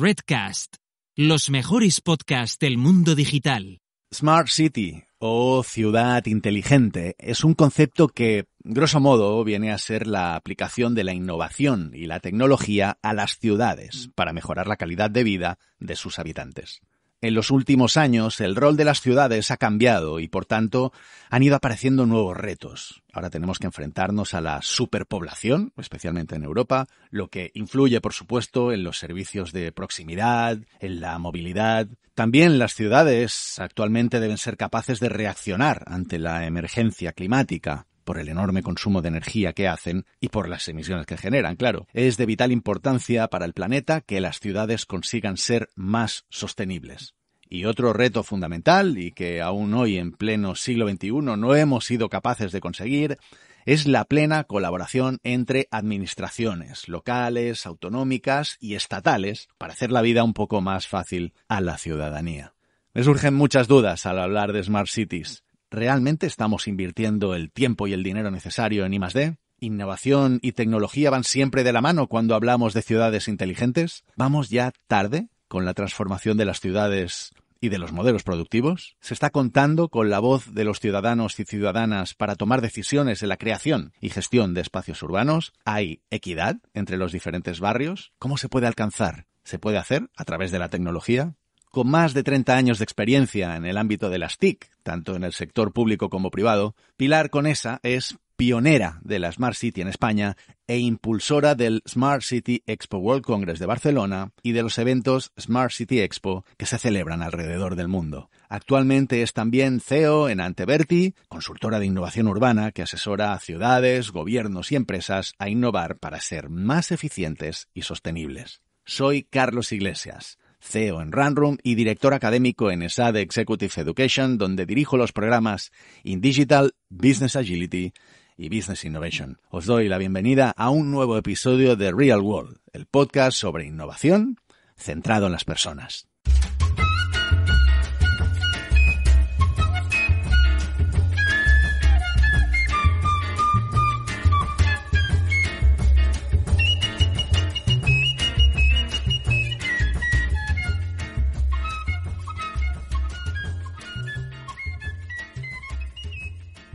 Redcast, los mejores podcasts del mundo digital. Smart City o ciudad inteligente es un concepto que, grosso modo, viene a ser la aplicación de la innovación y la tecnología a las ciudades para mejorar la calidad de vida de sus habitantes. En los últimos años, el rol de las ciudades ha cambiado y, por tanto, han ido apareciendo nuevos retos. Ahora tenemos que enfrentarnos a la superpoblación, especialmente en Europa, lo que influye, por supuesto, en los servicios de proximidad, en la movilidad. También las ciudades actualmente deben ser capaces de reaccionar ante la emergencia climática por el enorme consumo de energía que hacen y por las emisiones que generan, claro. Es de vital importancia para el planeta que las ciudades consigan ser más sostenibles. Y otro reto fundamental, y que aún hoy en pleno siglo XXI no hemos sido capaces de conseguir, es la plena colaboración entre administraciones locales, autonómicas y estatales para hacer la vida un poco más fácil a la ciudadanía. Me surgen muchas dudas al hablar de Smart Cities. ¿Realmente estamos invirtiendo el tiempo y el dinero necesario en I+D? ¿Innovación y tecnología van siempre de la mano cuando hablamos de ciudades inteligentes? ¿Vamos ya tarde con la transformación de las ciudades y de los modelos productivos? ¿Se está contando con la voz de los ciudadanos y ciudadanas para tomar decisiones en la creación y gestión de espacios urbanos? ¿Hay equidad entre los diferentes barrios? ¿Cómo se puede alcanzar? ¿Se puede hacer a través de la tecnología? con más de 30 años de experiencia en el ámbito de las TIC, tanto en el sector público como privado, Pilar Conesa es pionera de la Smart City en España e impulsora del Smart City Expo World Congress de Barcelona y de los eventos Smart City Expo que se celebran alrededor del mundo. Actualmente es también CEO en Anteberti, consultora de innovación urbana que asesora a ciudades, gobiernos y empresas a innovar para ser más eficientes y sostenibles. Soy Carlos Iglesias. CEO en Runroom y director académico en ESAD Executive Education, donde dirijo los programas In Digital, Business Agility y Business Innovation. Os doy la bienvenida a un nuevo episodio de Real World, el podcast sobre innovación centrado en las personas.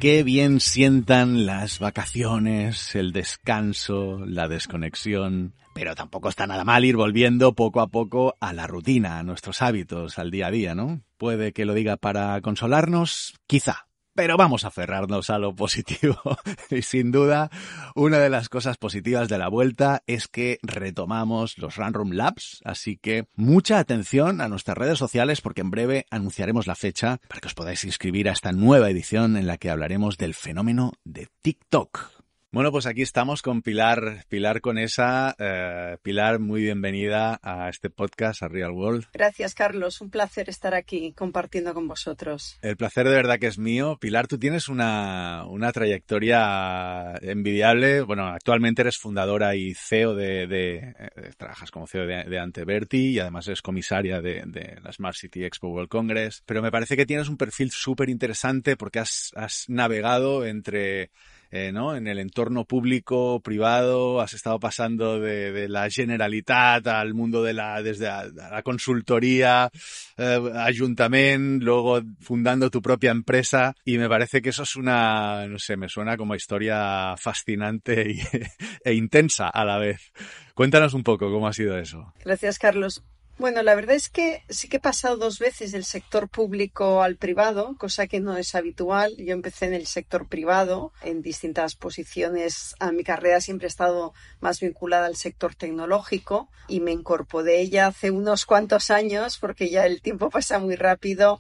Qué bien sientan las vacaciones, el descanso, la desconexión, pero tampoco está nada mal ir volviendo poco a poco a la rutina, a nuestros hábitos, al día a día, ¿no? Puede que lo diga para consolarnos, quizá, pero vamos a aferrarnos a lo positivo. y sin duda, una de las cosas positivas de la vuelta es que retomamos los Runroom Labs. Así que mucha atención a nuestras redes sociales porque en breve anunciaremos la fecha para que os podáis inscribir a esta nueva edición en la que hablaremos del fenómeno de TikTok. Bueno, pues aquí estamos con Pilar, Pilar Conesa. Eh, Pilar, muy bienvenida a este podcast, a Real World. Gracias, Carlos. Un placer estar aquí compartiendo con vosotros. El placer de verdad que es mío. Pilar, tú tienes una, trayectoria envidiable. Bueno, actualmente eres fundadora y CEO de... Eh, trabajas como CEO de, Anteberti y además eres comisaria de, la Smart City Expo World Congress. Pero me parece que tienes un perfil súper interesante porque has navegado entre eh, en el entorno público, privado, has estado pasando de, la generalitat al mundo de la, desde la, consultoría, eh, ayuntamiento, luego fundando tu propia empresa y me parece que eso es una, no sé, me suena como historia fascinante e intensa a la vez. Cuéntanos un poco cómo ha sido eso. Gracias, Carlos. Bueno, la verdad es que sí que he pasado dos veces del sector público al privado, cosa que no es habitual. Yo empecé en el sector privado, en distintas posiciones. A mi carrera siempre he estado más vinculada al sector tecnológico y me de ella hace unos cuantos años, porque ya el tiempo pasa muy rápido,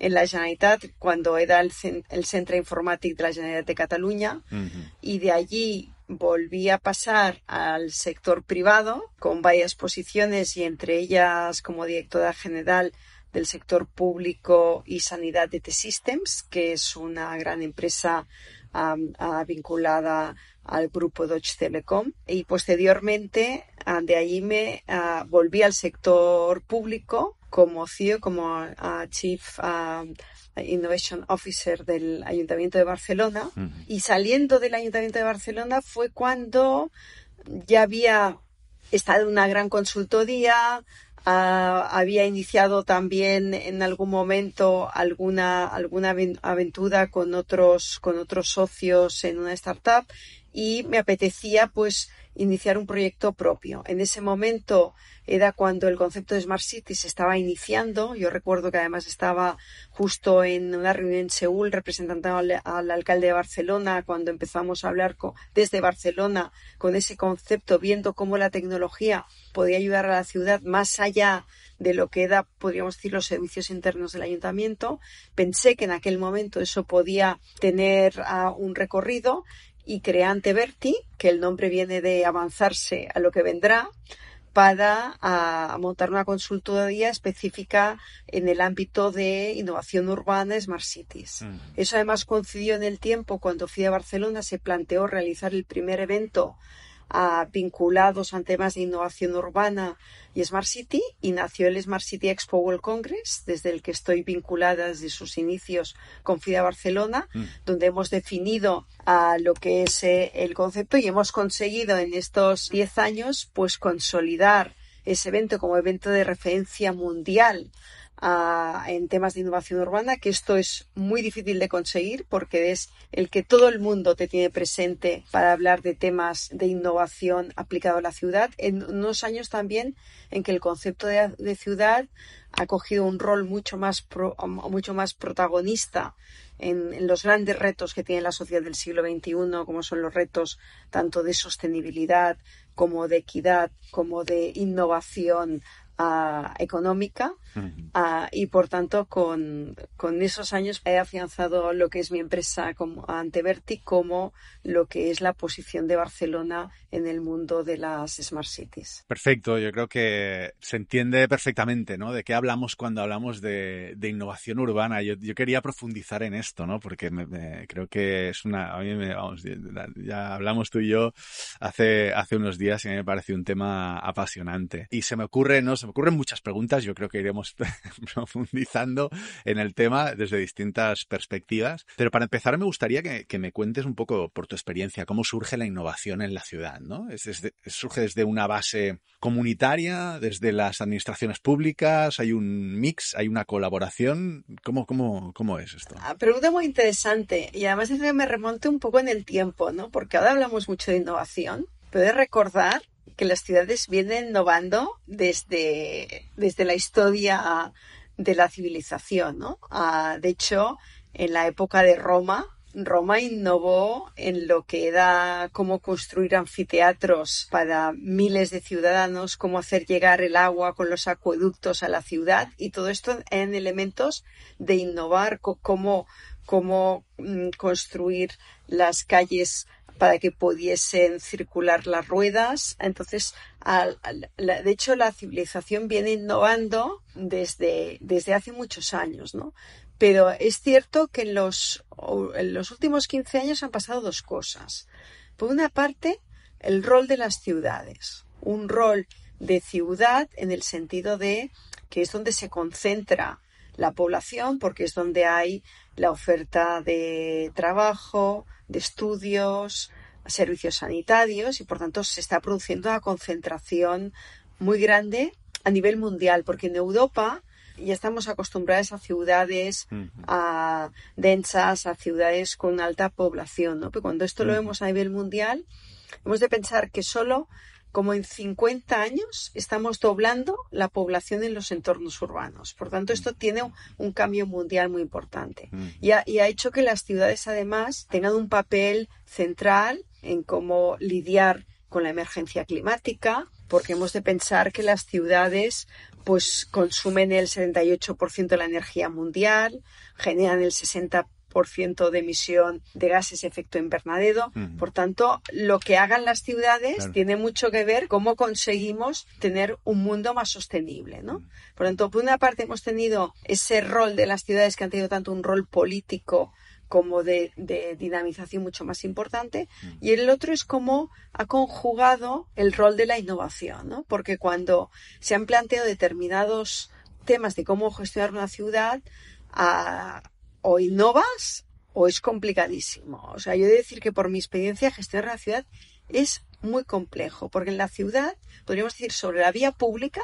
en la Generalitat cuando era el, centro informático de la Generalitat de Cataluña. y de allí volví a pasar al sector privado con varias posiciones y entre ellas como directora general del sector público y sanidad de T-Systems, que es una gran empresa ah, vinculada al grupo Deutsche Telekom. Y posteriormente, ah, de ahí me ah, volví al sector público como CEO, como Chief Innovation Officer del Ayuntamiento de Barcelona. Y saliendo del Ayuntamiento de Barcelona fue cuando ya había estado en una gran consultoría, ah, había iniciado también en algún momento alguna, alguna aventura con otros, con otros socios en una startup y me apetecía pues iniciar un proyecto propio. En ese momento era cuando el concepto de Smart City se estaba iniciando. Yo recuerdo que además estaba justo en una reunión en Seúl representando al, alcalde de Barcelona cuando empezamos a hablar desde Barcelona con ese concepto, viendo cómo la tecnología podía ayudar a la ciudad más allá de lo que era, podríamos decir, los servicios internos del ayuntamiento. Pensé que en aquel momento eso podía tener ah, un recorrido y Creante Verti, que el nombre viene de avanzarse a lo que vendrá, para montar una consultoría específica en el ámbito de innovación urbana, Smart Cities. Eso además coincidió en el tiempo cuando fui Barcelona, se planteó realizar el primer evento a, vinculados a temas de innovación urbana y Smart City y nació el Smart City Expo World Congress, desde el que estoy vinculada desde sus inicios con FIDA Barcelona, mm. donde hemos definido a lo que es eh, el concepto y hemos conseguido en estos 10 años pues consolidar ese evento como evento de referencia mundial en temas de innovación urbana, que esto es muy difícil de conseguir porque es el que todo el mundo te tiene presente para hablar de temas de innovación aplicado a la ciudad, en unos años también en que el concepto de, ciudad ha cogido un rol mucho más, mucho más protagonista en, en, los grandes retos que tiene la sociedad del siglo XXI, como son los retos tanto de sostenibilidad como de equidad, como de innovación, económica y por tanto con, esos años he afianzado lo que es mi empresa como, ante como lo que es la posición de Barcelona en el mundo de las Smart Cities. Perfecto, yo creo que se entiende perfectamente ¿no? de qué hablamos cuando hablamos de, innovación urbana. Yo, quería profundizar en esto ¿no? porque creo que es una... A mí ya hablamos tú y yo hace, hace unos días y me parece un tema apasionante. Y se me ocurre, ¿no? sé se me ocurren muchas preguntas. Yo creo que iremos profundizando en el tema desde distintas perspectivas. Pero para empezar, me gustaría que, me cuentes un poco por tu experiencia cómo surge la innovación en la ciudad, ¿no? surge desde una base comunitaria, desde las administraciones públicas, hay un mix, hay una colaboración. ¿Cómo, cómo es esto? Ah, pregunta muy interesante y además es que me remonte un poco en el tiempo, ¿no? Porque ahora hablamos mucho de innovación, ¿Puedes recordar que las ciudades vienen innovando desde, desde la historia de la civilización. ¿no? Ah, de hecho, en la época de Roma, Roma innovó en lo que era cómo construir anfiteatros para miles de ciudadanos, cómo hacer llegar el agua con los acueductos a la ciudad y todo esto en elementos de innovar, cómo mm, construir las calles para que pudiesen circular las ruedas. Entonces, de hecho, la civilización viene innovando desde, desde hace muchos años, ¿no? Pero es cierto que en los, en los últimos 15 años han pasado dos cosas. Por una parte, el rol de las ciudades, un rol de ciudad en el sentido de que es donde se concentra la población porque es donde hay la oferta de trabajo, de estudios, servicios sanitarios y por tanto se está produciendo una concentración muy grande a nivel mundial, porque en Europa ya estamos acostumbrados a ciudades densas, a ciudades con alta población, ¿no? Pero cuando esto lo vemos a nivel mundial, hemos de pensar que solo como en 50 años estamos doblando la población en los entornos urbanos. Por tanto, esto mm. tiene un cambio mundial muy importante mm. y ha, hecho que las ciudades, además, tengan un papel central en cómo lidiar con la emergencia climática, porque hemos de pensar que las ciudades pues consumen el 78% de la energía mundial, generan el 60 por ciento de emisión de gases efecto invernadero. Por tanto, lo que hagan las ciudades tiene mucho que ver cómo conseguimos tener un mundo más sostenible, ¿no? Por tanto, por una parte hemos tenido ese rol de las ciudades que han tenido tanto un rol político como de, dinamización mucho más importante. Y el otro es cómo ha conjugado el rol de la innovación, ¿no? Porque cuando se han planteado determinados temas de cómo gestionar una ciudad, a, o innovas o es complicadísimo. O sea, yo he de decir que por mi experiencia gestionar la ciudad es muy complejo, porque en la ciudad, podríamos decir, sobre la vía pública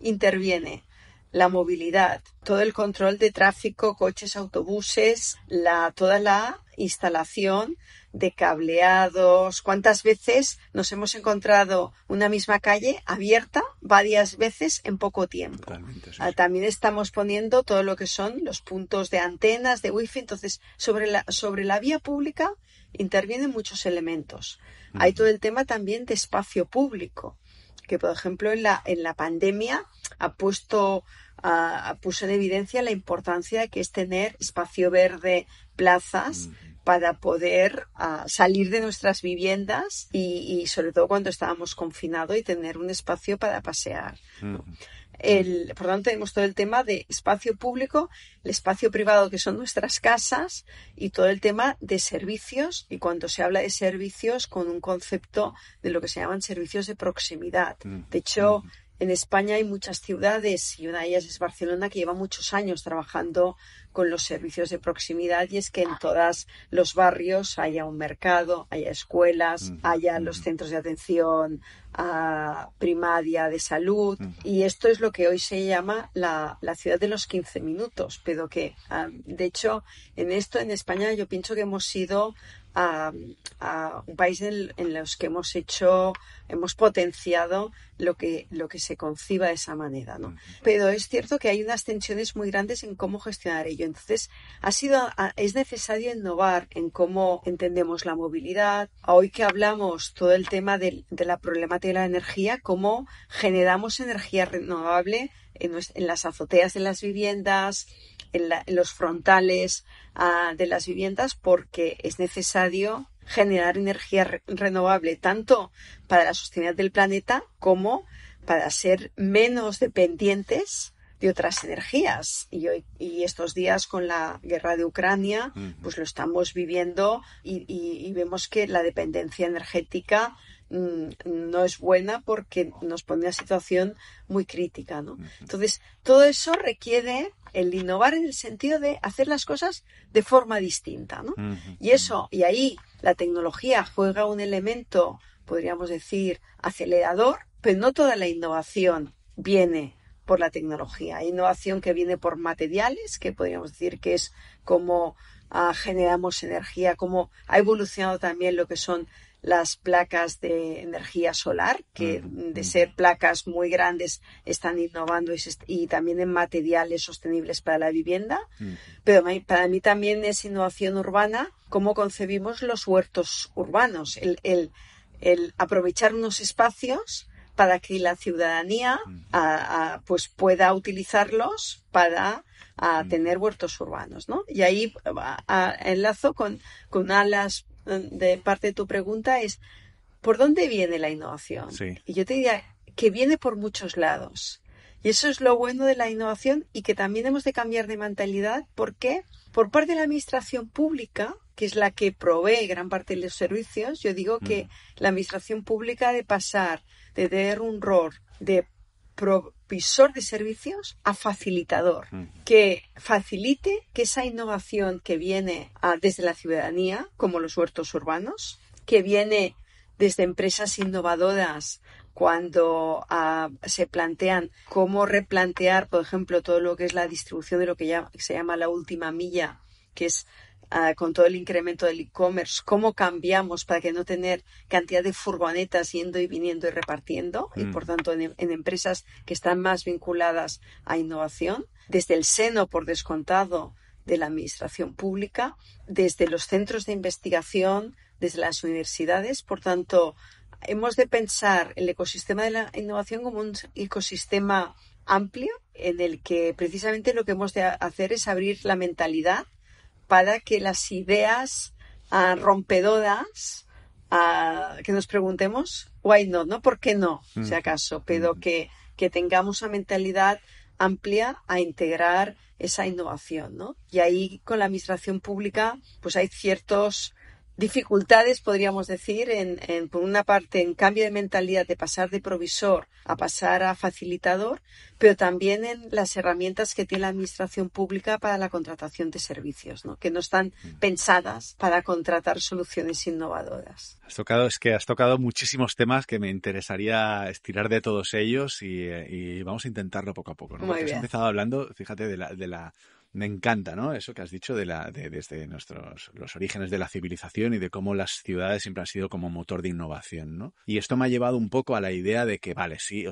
interviene la movilidad, todo el control de tráfico, coches, autobuses, la, toda la instalación de cableados, cuántas veces nos hemos encontrado una misma calle abierta varias veces en poco tiempo. Ah, también estamos poniendo todo lo que son los puntos de antenas, de wifi, entonces sobre la, sobre la vía pública intervienen muchos elementos. Hay todo el tema también de espacio público, que por ejemplo en la, en la pandemia ha puesto ah, puso en evidencia la importancia que es tener espacio verde, plazas, para poder ah, salir de nuestras viviendas y, sobre todo cuando estábamos confinados y tener un espacio para pasear. Por El, por tanto, tenemos todo el tema de espacio público, el espacio privado que son nuestras casas y todo el tema de servicios y cuando se habla de servicios con un concepto de lo que se llaman servicios de proximidad. De hecho, en España hay muchas ciudades y una de ellas es Barcelona que lleva muchos años trabajando con los servicios de proximidad y es que en ah. todos los barrios haya un mercado, haya escuelas, haya los centros de atención a ah, primaria de salud y esto es lo que hoy se llama la, la ciudad de los 15 minutos, pero que ah, de hecho en esto en España yo pienso que hemos sido a, un país en, los que hemos hecho, hemos potenciado lo que, lo que se conciba de esa manera, ¿no? Pero es cierto que hay unas tensiones muy grandes en cómo gestionar ello. Entonces, ha sido, es necesario innovar en cómo entendemos la movilidad. Hoy que hablamos todo el tema de, la problemática de la energía, cómo generamos energía renovable en, en las azoteas de las viviendas, en, los frontales ah, de las viviendas porque es necesario generar energía renovable tanto para la sostenibilidad del planeta como para ser menos dependientes de otras energías. Y, hoy, y estos días con la guerra de Ucrania, pues lo estamos viviendo y, vemos que la dependencia energética Mm, no es buena porque nos pone en una situación muy crítica, ¿no? Entonces, todo eso requiere el innovar en el sentido de hacer las cosas de forma distinta, ¿no? Y eso, y ahí la tecnología juega un elemento, podríamos decir, acelerador, pero no toda la innovación viene por la tecnología. Hay innovación que viene por materiales, que podríamos decir que es como ah, generamos energía, como ha evolucionado también lo que son las placas de energía solar, que de ser placas muy grandes están innovando y, también en materiales sostenibles para la vivienda. Pero para mí también es innovación urbana, cómo concebimos los huertos urbanos, el, el, el aprovechar unos espacios para que la ciudadanía pues pueda utilizarlos para tener huertos urbanos, ¿no? Y ahí enlazo con, con alas de parte de tu pregunta es, ¿por dónde viene la innovación? Y yo te diría que viene por muchos lados. Y eso es lo bueno de la innovación y que también hemos de cambiar de mentalidad porque por parte de la administración pública, que es la que provee gran parte de los servicios, yo digo que la administración pública de pasar de tener un rol de provisor de servicios a facilitador, que facilite que esa innovación que viene ah, desde la ciudadanía, como los huertos urbanos, que viene desde empresas innovadoras cuando ah, se plantean cómo replantear, por ejemplo, todo lo que es la distribución de lo que se llama la última milla, que es Ah, con todo el incremento del e-commerce, cómo cambiamos para que no tener cantidad de furgonetas yendo y viniendo y repartiendo, y mm. por tanto en, em, en empresas que están más vinculadas a innovación, desde el seno por descontado de la administración pública, desde los centros de investigación, desde las universidades, por tanto, hemos de pensar el ecosistema de la innovación como un ecosistema amplio en el que precisamente lo que hemos de hacer es abrir la mentalidad para que las ideas ah, rompedoras ah, que nos preguntemos, why not, ¿no? ¿Por qué no? Si mm. acaso, pero mm. que, que tengamos una mentalidad amplia a integrar esa innovación, ¿no? Y ahí con la administración pública, pues hay ciertos dificultades, podríamos decir, en, por una parte, en cambio de mentalidad, de pasar de provisor a pasar a facilitador, pero también en las herramientas que tiene la Administración Pública para la contratación de servicios, ¿no? que no están mm. pensadas para contratar soluciones innovadoras. Has tocado, es que has tocado muchísimos temas que me interesaría estirar de todos ellos y, eh, vamos a intentarlo poco a poco. ¿no? empezado hablando, fíjate, de la me encanta, ¿no? Eso que has dicho de la, desde nuestros, los orígenes de la civilización y de cómo las ciudades siempre han sido como motor de innovación, ¿no? Y esto me ha llevado un poco a la idea de que, vale, sí,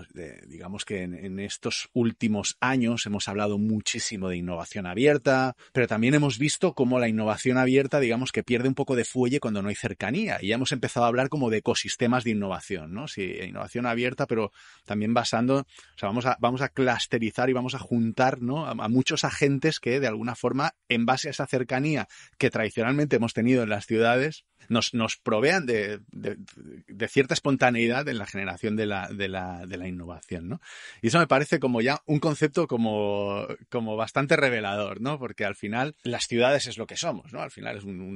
digamos que en, estos últimos años hemos hablado muchísimo de innovación abierta, pero también hemos visto cómo la innovación abierta, digamos que pierde un poco de fuelle cuando no hay cercanía. Y ya hemos empezado a hablar como de ecosistemas de innovación, ¿no? Sí, innovación abierta, pero también basando, o sea, vamos a, vamos a clusterizar y vamos a juntar, ¿no? a muchos agentes que de alguna forma, en base a esa cercanía que tradicionalmente hemos tenido en las ciudades, nos, nos provean de, cierta espontaneidad en la generación de la, innovación, Y eso me parece como ya un concepto como, bastante revelador, Porque al final las ciudades es lo que somos, Al final es un,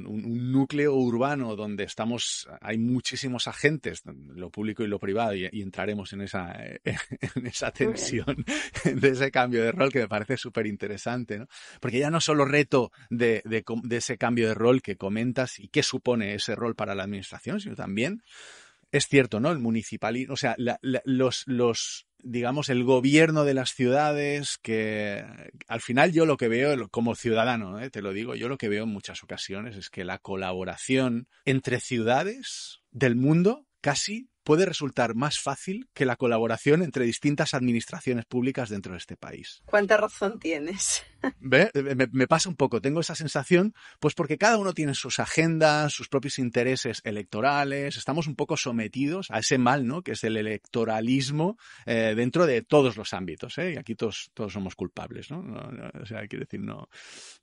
núcleo urbano donde estamos, hay muchísimos agentes, lo público y lo privado, y, entraremos en esa, en esa tensión de ese cambio de rol que me parece súper interesante, Porque ya no solo reto de, de ese cambio de rol que comentas y qué supone ese rol para la administración, sino también es cierto, ¿no? El municipalismo, o sea, los, digamos, el gobierno de las ciudades, que al final yo lo que veo como ciudadano, ¿eh? te lo digo, yo lo que veo en muchas ocasiones es que la colaboración entre ciudades del mundo casi puede resultar más fácil que la colaboración entre distintas administraciones públicas dentro de este país. ¿Cuánta razón tienes? Eh, me, pasa un poco, tengo esa sensación, pues porque cada uno tiene sus agendas, sus propios intereses electorales, estamos un poco sometidos a ese mal, ¿no? Que es el electoralismo eh, dentro de todos los ámbitos, ¿eh? Y aquí todos, todos somos culpables, ¿no? No, O sea, quiero decir, no.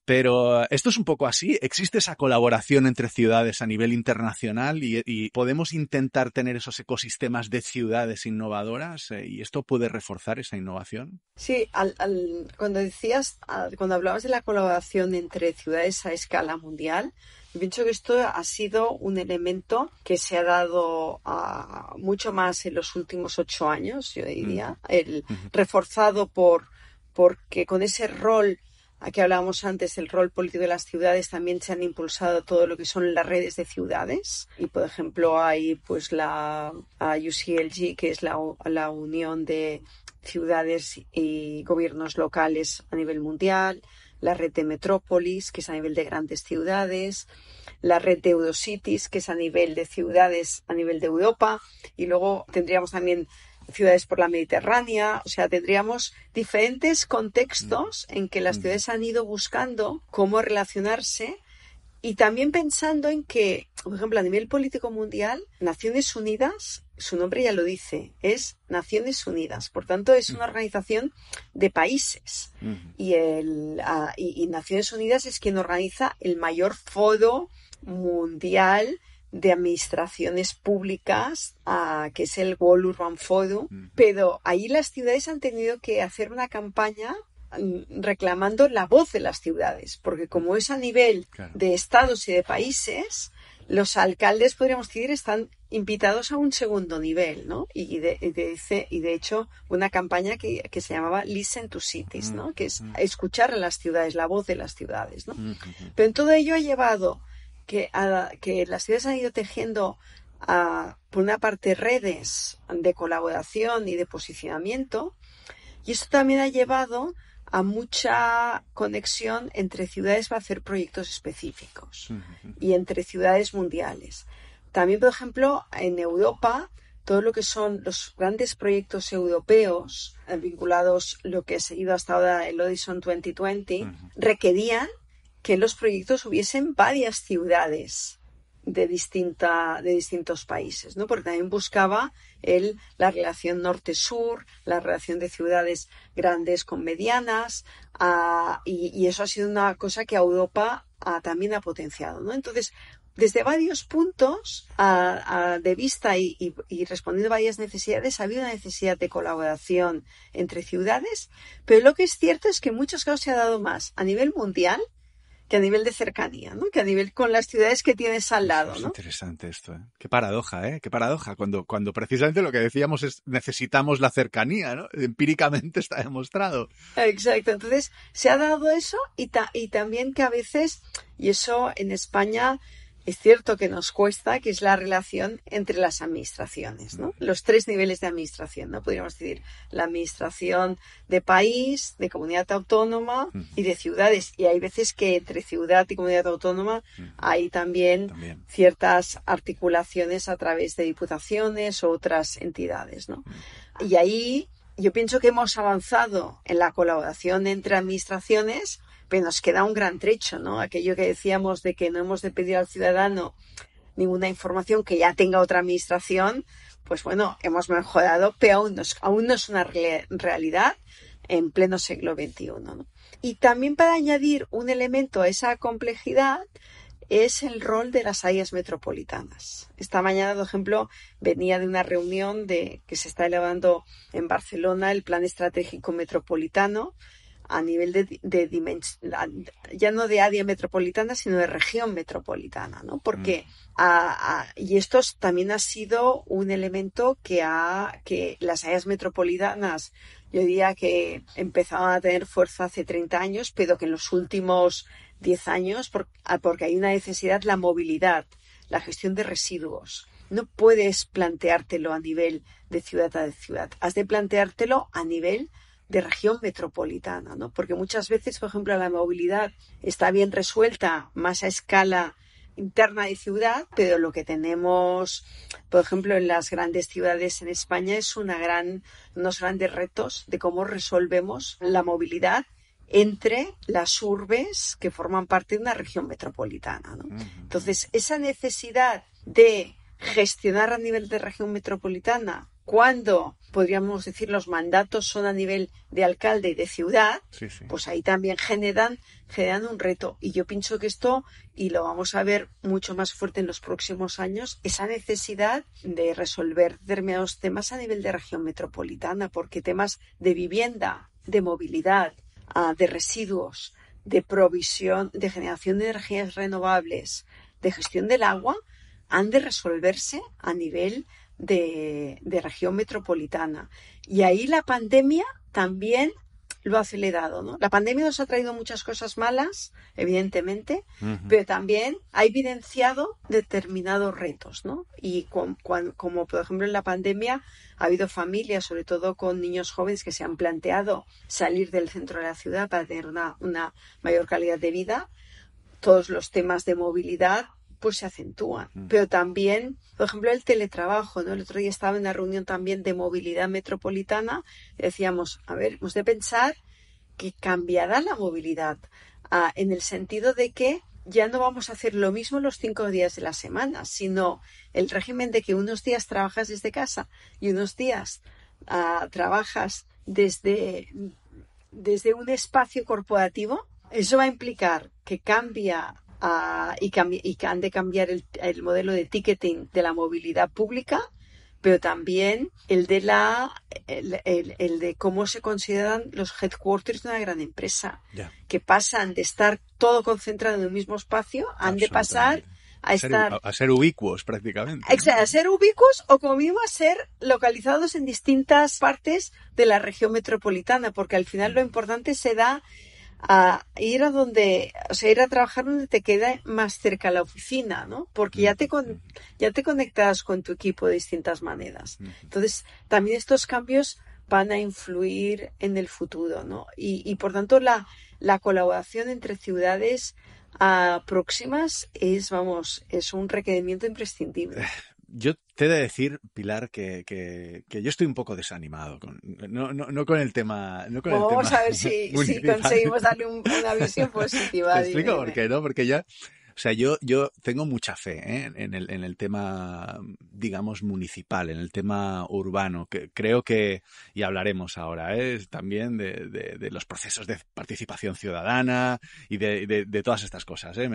Pero esto es un poco así, existe esa colaboración entre ciudades a nivel internacional y, podemos intentar tener esos ecosistemas de ciudades innovadoras eh, y esto puede reforzar esa innovación. Sí, cuando decías cuando hablabas de la colaboración entre ciudades a escala mundial, pienso que esto ha sido un elemento que se ha dado mucho más en los últimos ocho años, yo diría, el reforzado por porque con ese rol que hablábamos antes, el rol político de las ciudades, también se han impulsado todo lo que son las redes de ciudades. Y, por ejemplo, hay pues la UCLG, que es la, la unión de ciudades y gobiernos locales a nivel mundial, la red de metrópolis, que es a nivel de grandes ciudades, la red de Eurocities, que es a nivel de ciudades a nivel de Europa, y luego tendríamos también ciudades por la Mediterránea, o sea, tendríamos diferentes contextos mm. en que las mm. ciudades han ido buscando cómo relacionarse y también pensando en que, por ejemplo, a nivel político mundial, Naciones Unidas su nombre ya lo dice, es Naciones Unidas. Por tanto, es una organización de países. y, el, ah, Naciones Unidas es quien organiza el mayor foro mundial de administraciones públicas, ah, que es el World Urban Forum. Pero ahí las ciudades han tenido que hacer una campaña mm, reclamando la voz de las ciudades, porque como es a nivel de estados y de países, los alcaldes, podríamos decir, están invitados a un segundo nivel, ¿no? Y de, y de hecho, una campaña que, se llamaba Listen to Cities, ¿no? Mm, que es mm. escuchar a las ciudades, la voz de las ciudades, ¿no? Mm, Pero en todo ello ha llevado que, a, que las ciudades han ido tejiendo, por una parte, redes de colaboración y de posicionamiento, y esto también ha llevado a mucha conexión entre ciudades para hacer proyectos específicos y entre ciudades mundiales. También, por ejemplo, en Europa, todo lo que son los grandes proyectos europeos eh, vinculados lo que ha seguido hasta ahora el Horizon 2020 requerían que los proyectos hubiesen varias ciudades de, distinta, de distintos países, ¿no? porque también buscaba el la relación norte-sur, la relación de ciudades grandes con medianas, ah, y, eso ha sido una cosa que Europa también ha potenciado. Entonces, desde varios puntos ah, ah, de vista y, respondiendo a varias necesidades, ha habido una necesidad de colaboración entre ciudades, pero lo que es cierto es que en muchos casos se ha dado más a nivel mundial que a nivel de cercanía, ¿no? Que a nivel con las ciudades que tienes al lado, interesante esto, ¿eh? Qué paradoja, ¿eh? Qué paradoja. Cuando, cuando precisamente lo que decíamos es necesitamos la cercanía, ¿no? Empíricamente está demostrado. Exacto. Entonces, se ha dado eso y, y también que a veces, y eso en España es cierto que nos cuesta, que es la relación entre las administraciones, ¿no? Los tres niveles de administración, ¿no? Podríamos decir la administración de país, de comunidad autónoma y de ciudades. Y hay veces que entre ciudad y comunidad autónoma hay también, ciertas articulaciones a través de diputaciones o otras entidades, ¿no? Y ahí yo pienso que hemos avanzado en la colaboración entre administraciones, nos queda un gran trecho, ¿no? Aquello que decíamos de que no hemos de pedir al ciudadano ninguna información que ya tenga otra administración, pues bueno, hemos mejorado, pero aún no es, aún no es una realidad en pleno siglo XXI. Y también para añadir un elemento a esa complejidad es el rol de las áreas metropolitanas. Esta mañana, por ejemplo, venía de una reunión de, que se está elevando en Barcelona el Plan Estratégico Metropolitano, a nivel de, de dimensión, ya no de área metropolitana, sino de región metropolitana, ¿no? Porque, mm. y esto también ha sido un elemento que, ha, que las áreas metropolitanas, yo diría que empezaban a tener fuerza hace 30 años, pero que en los últimos 10 años, ah, porque hay una necesidad, la movilidad, la gestión de residuos. No puedes planteártelo a nivel de ciudad a de ciudad, has de planteártelo a nivel de región metropolitana, ¿no? Porque muchas veces, por ejemplo, la movilidad está bien resuelta más a escala interna de ciudad, pero lo que tenemos, por ejemplo, en las grandes ciudades en España es una gran, unos grandes retos de cómo resolvemos la movilidad entre las urbes que forman parte de una región metropolitana. Entonces, esa necesidad de gestionar a nivel de región metropolitana cuando podríamos decir los mandatos son a nivel de alcalde y de ciudad, pues ahí también generan, generan un reto. Y yo pienso que esto, y lo vamos a ver mucho más fuerte en los próximos años, esa necesidad de resolver determinados temas a nivel de región metropolitana, porque temas de vivienda, de movilidad, ah, de residuos, de provisión, de generación de energías renovables, de gestión del agua, han de resolverse a nivel de, región metropolitana. Y ahí la pandemia también lo ha acelerado, ¿no? La pandemia nos ha traído muchas cosas malas, evidentemente, pero también ha evidenciado determinados retos, ¿no? Y como por ejemplo en la pandemia ha habido familias, sobre todo con niños jóvenes, que se han planteado salir del centro de la ciudad para tener una mayor calidad de vida. Todos los temas de movilidad pues se acentúa. Mm. Pero también, por ejemplo, el teletrabajo, ¿no? El otro día estaba en una reunión también de movilidad metropolitana, decíamos, a ver, hemos de pensar que cambiará la movilidad, ah, en el sentido de que ya no vamos a hacer lo mismo los cinco días de la semana, sino el régimen de que unos días trabajas desde casa y unos días ah, trabajas desde, desde un espacio corporativo. Eso va a implicar que cambia y, y, que han de cambiar el, modelo de ticketing de la movilidad pública, pero también el de, la, el, el, de cómo se consideran los headquarters de una gran empresa, que pasan de estar todo concentrado en un mismo espacio, han de pasar a estar... A ser, ubicuos prácticamente. a ser ubicuos o como mínimo a ser localizados en distintas partes de la región metropolitana, porque al final lo importante se da a ir a donde, o sea, ir a trabajar donde te queda más cerca la oficina, ¿no? Porque ya te, ya te conectas con tu equipo de distintas maneras. Entonces, también estos cambios van a influir en el futuro, ¿no? Y, y por tanto, la, la colaboración entre ciudades ah, próximas es, vamos, es un requerimiento imprescindible. yo te he de decir, Pilar, que, que, yo estoy un poco desanimado. no, no, no, con el tema. vamos a ver si, si, conseguimos darle una visión positiva. ¿Te explico por qué, ¿no? Porque ya o sea, yo, yo tengo mucha fe ¿eh? en, el, en el tema, digamos, municipal, en el tema urbano. Que creo que, y hablaremos ahora ¿eh? también de, de, los procesos de participación ciudadana y de, todas estas cosas. ¿eh?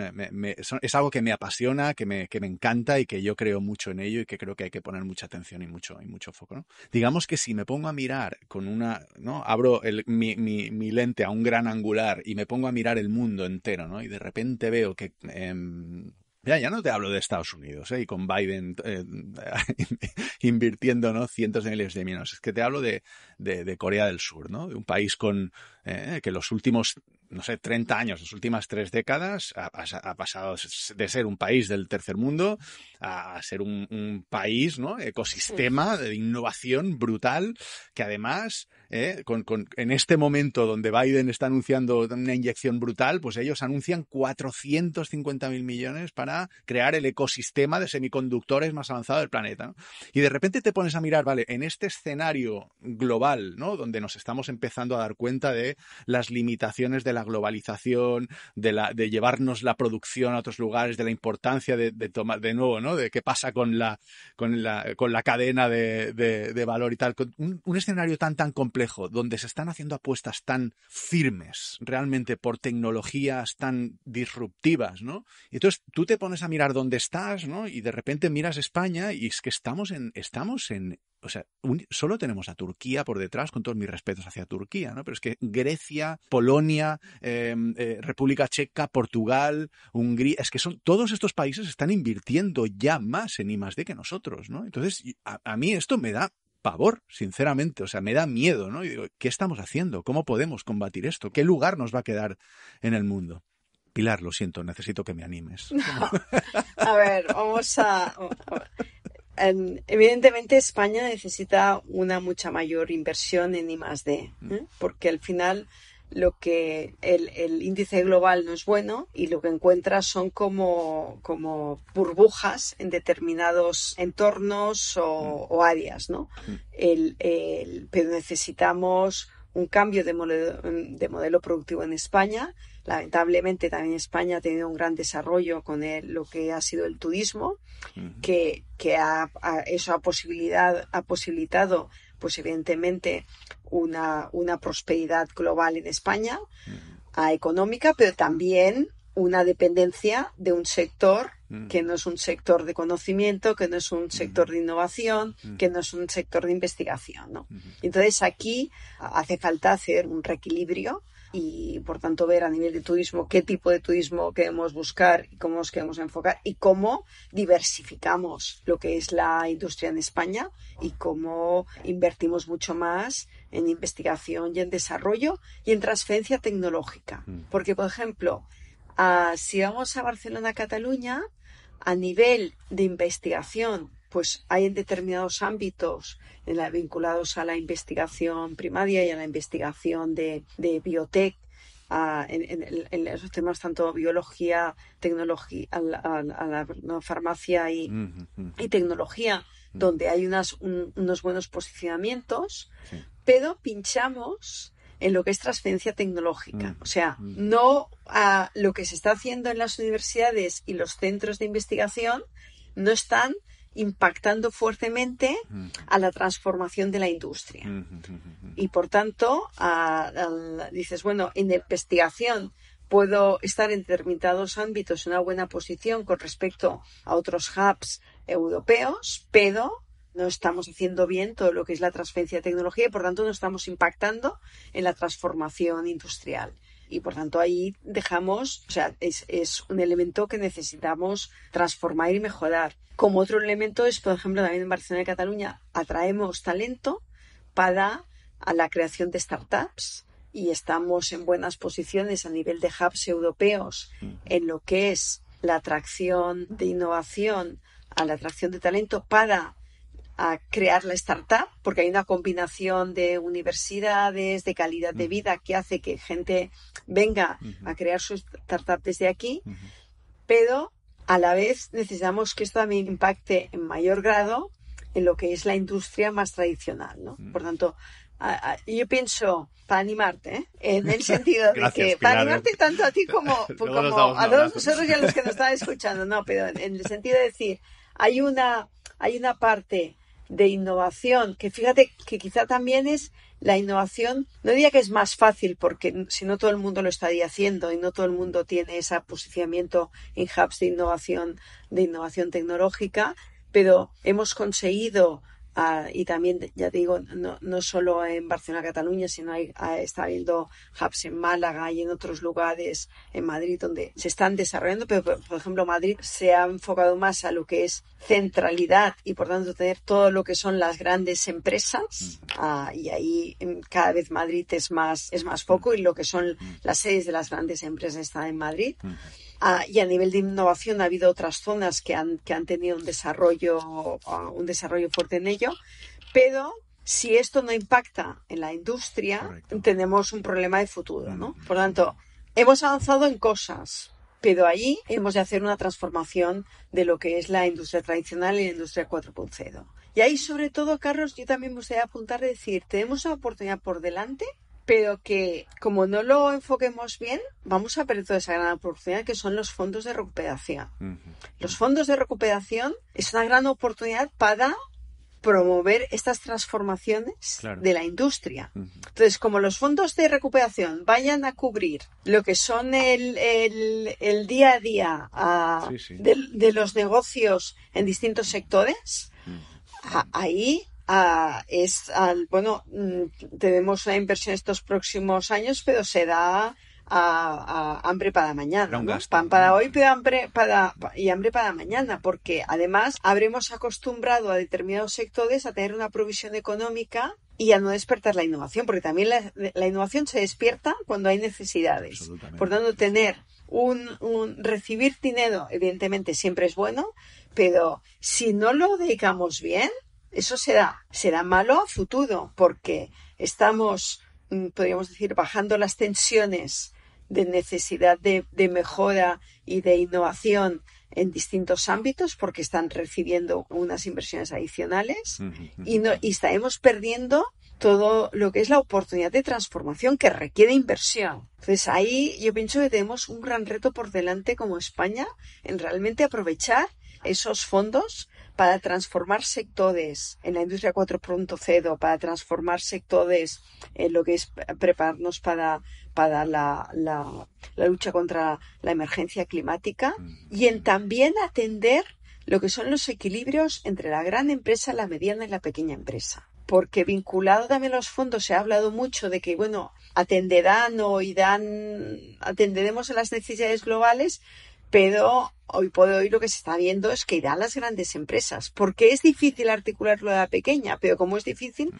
es algo que me apasiona, que me, que me encanta y que yo creo mucho en ello y que creo que hay que poner mucha atención y mucho, y mucho foco. Digamos que si me pongo a mirar con una, ¿no? abro mi, mi, mi lente a un gran angular y me pongo a mirar el mundo entero ¿no? y de repente veo que... Eh, Em, ya, no te hablo de Estados Unidos, eh, y con Biden eh, invirtiendo cientos de miles de millones. Es que te hablo de, de, Corea del Sur, ¿no? De un país con eh, que los últimos, no sé, 30 años, las últimas tres décadas, ha, pasado de ser un país del tercer mundo a ser un, un país, ¿no? Ecosistema de innovación brutal que además ¿eh? en este momento donde Biden está anunciando una inyección brutal, pues ellos anuncian 450 mil millones para crear el ecosistema de semiconductores más avanzado del planeta. Y de repente te pones a mirar, vale, en este escenario global, ¿no? Donde nos estamos empezando a dar cuenta de las limitaciones de la globalización, de, llevarnos la producción a otros lugares, de la importancia de, tomar, de nuevo, ¿no? De qué pasa con la, cadena de, valor y tal. un, un escenario tan, tan complejo donde se están haciendo apuestas tan firmes realmente por tecnologías tan disruptivas, ¿no? Y entonces tú te pones a mirar dónde estás, ¿no? Y de repente miras España y es que estamos en, estamos en, o sea, solo tenemos a Turquía por detrás, con todos mis respetos hacia Turquía, ¿no? Pero es que Grecia, Polonia, em, eh, República Checa, Portugal, Hungría, es que son todos estos países están invirtiendo ya más en I que nosotros, ¿no? Entonces, a mí esto me da pavor, sinceramente, o sea, me da miedo, ¿no? Y digo, ¿qué estamos haciendo? ¿Cómo podemos combatir esto? ¿Qué lugar nos va a quedar en el mundo? Pilar, lo siento, necesito que me animes. A ver, vamos a... Evidentemente España necesita una mucha mayor inversión en I+.D., ¿eh? Mm. porque al final lo que el, índice global no es bueno y lo que encuentras son como, como burbujas en determinados entornos o, mm. áreas, ¿no? Mm. El, pero necesitamos un cambio de modelo, de modelo productivo en España. Lamentablemente también España ha tenido un gran desarrollo con lo que ha sido el turismo, que, que ha, eso ha, posibilidad, ha posibilitado, pues evidentemente, una, una prosperidad global en España, ah, económica, pero también una dependencia de un sector mm. que no es un sector de conocimiento, que no es un sector de innovación, mm. que no es un sector de investigación. ¿no? Entonces aquí ah, hace falta hacer un reequilibrio y por tanto ver a nivel de turismo qué tipo de turismo queremos buscar y cómo nos queremos enfocar y cómo diversificamos lo que es la industria en España y cómo invertimos mucho más en investigación y en desarrollo y en transferencia tecnológica. Mm. Porque, por ejemplo, ah, si vamos a Barcelona, Cataluña, a nivel de investigación pues hay en determinados ámbitos en la, vinculados a la investigación primaria y a la investigación de, de biotech, en, los esos temas tanto biología, tecnología, a, la farmacia y, tecnología, donde hay unas, unos buenos posicionamientos, pero pinchamos en lo que es transferencia tecnológica. O sea, no a lo que se está haciendo en las universidades y los centros de investigación no están impactando fuertemente a la transformación de la industria. Y por tanto, dices, bueno, en investigación puedo estar en determinados ámbitos en una buena posición con respecto a otros hubs europeos, pero no estamos haciendo bien todo lo que es la transferencia de tecnología y por tanto no estamos impactando en la transformación industrial y por tanto ahí dejamos, o sea, es, un elemento que necesitamos transformar y mejorar. Como otro elemento es, por ejemplo, también en Barcelona y Cataluña atraemos talento para a la creación de startups y estamos en buenas posiciones a nivel de hubs europeos en lo que es la atracción de innovación a la atracción de talento para a crear la startup, porque hay una combinación de universidades, de calidad de mm. vida que hace que gente venga a crear su startup desde aquí, pero a la vez necesitamos que esto también impacte en mayor grado en lo que es la industria más tradicional, ¿no? Mm. Por tanto, yo pienso, para animarte, ¿eh? en el sentido de que, para ¿eh? animarte tanto a ti como, pues a todos nosotros y a los que nos están escuchando, no, pero en el sentido de decir, hay una, hay una parte de innovación, que fíjate que quizá también es la innovación, no diría que es más fácil porque si no todo el mundo lo estaría haciendo y no todo el mundo tiene ese posicionamiento en hubs de innovación, de innovación tecnológica, pero hemos conseguido Ah, y también, ya digo, no, no solo en Barcelona, Cataluña, sino hay, ah, está habiendo hubs en Málaga y en otros lugares en Madrid donde se están desarrollando, pero por ejemplo Madrid se ha enfocado más a lo que es centralidad y por tanto tener todo lo que son las grandes empresas ah, y ahí mm, cada vez Madrid es más, es más foco y lo que son las sedes de las grandes empresas está en Madrid y a nivel de innovación ha habido otras zonas que han, que han tenido un desarrollo, un desarrollo fuerte en ello, pero si esto no impacta en la industria, tenemos un problema de futuro, ¿no? Mm. Por lo tanto, hemos avanzado en cosas, pero ahí hemos de hacer una transformación de lo que es la industria tradicional y la industria 4.0. Y ahí, sobre todo, Carlos, yo también me gustaría apuntar y decir, tenemos una oportunidad por delante pero que como no lo enfoquemos bien, vamos a perder toda esa gran oportunidad que son los fondos de recuperación. Los fondos de recuperación es una gran oportunidad para promover estas transformaciones de la industria. Entonces, como los fondos de recuperación vayan a cubrir lo que son el, el, día a día De, los negocios en distintos sectores, ahí es bueno, mm, tenemos una inversión estos próximos años, pero se da a, hambre para mañana, pan para hoy, pero hambre para y hambre para mañana, porque además habremos acostumbrado a determinados sectores a tener una provisión económica y a no despertar la innovación, porque también la, innovación se despierta cuando hay necesidades. Por tanto, tener un, recibir dinero, evidentemente siempre es bueno, pero si no lo dedicamos bien, eso será, será malo a futuro, porque estamos, mm, podríamos decir, bajando las tensiones de necesidad de, mejora y de innovación en distintos ámbitos porque están recibiendo unas inversiones adicionales y, no, y estaremos perdiendo todo lo que es la oportunidad de transformación que requiere inversión. Entonces ahí yo pienso que tenemos un gran reto por delante como España en realmente aprovechar esos fondos para transformar sectores en la industria 4.0, para transformar sectores en lo que es prepararnos para, para la, la, lucha contra la emergencia climática y en también atender lo que son los equilibrios entre la gran empresa, la mediana y la pequeña empresa. Porque vinculado también a los fondos se ha hablado mucho de que, bueno, atenderán o irán, atenderemos a las necesidades globales, pero hoy por hoy lo que se está viendo es que irá a las grandes empresas, porque es difícil articularlo a de la pequeña, pero como es difícil,